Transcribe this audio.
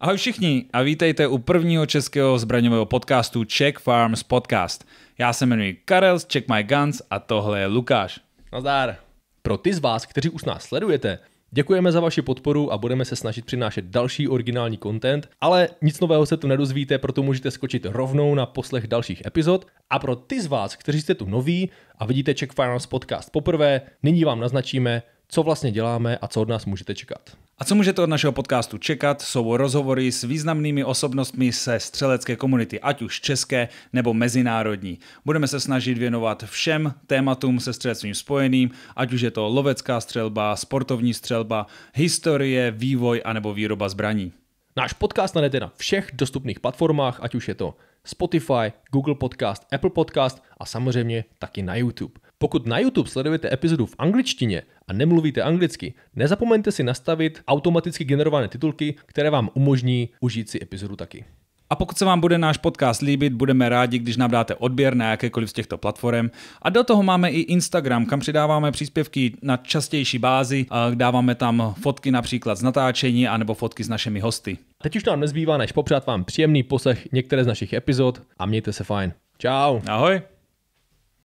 Ahoj všichni a vítejte u prvního českého zbraňového podcastu Czech Farms Podcast. Já se jmenuji Karel z Check My Guns a tohle je Lukáš. Nazdar. Pro ty z vás, kteří už nás sledujete, děkujeme za vaši podporu a budeme se snažit přinášet další originální content, ale nic nového se tu nedozvíte, proto můžete skočit rovnou na poslech dalších epizod. A pro ty z vás, kteří jste tu noví a vidíte Czech Farms Podcast poprvé, nyní vám naznačíme, co vlastně děláme a co od nás můžete čekat. A co můžete od našeho podcastu čekat, jsou rozhovory s významnými osobnostmi se střelecké komunity, ať už české nebo mezinárodní. Budeme se snažit věnovat všem tématům se střelectvím spojeným, ať už je to lovecká střelba, sportovní střelba, historie, vývoj anebo výroba zbraní. Náš podcast najdete na všech dostupných platformách, ať už je to Spotify, Google Podcast, Apple Podcast a samozřejmě taky na YouTube. Pokud na YouTube sledujete epizodu v angličtině a nemluvíte anglicky, nezapomeňte si nastavit automaticky generované titulky, které vám umožní užít si epizodu taky. A pokud se vám bude náš podcast líbit, budeme rádi, když nám dáte odběr na jakékoliv z těchto platform. A do toho máme i Instagram, kam přidáváme příspěvky na častější bázi. Dáváme tam fotky například z natáčení anebo fotky s našimi hosty. Teď už nám nezbývá, než popřát vám příjemný poslech některé z našich epizod a mějte se fajn. Ciao. Ahoj.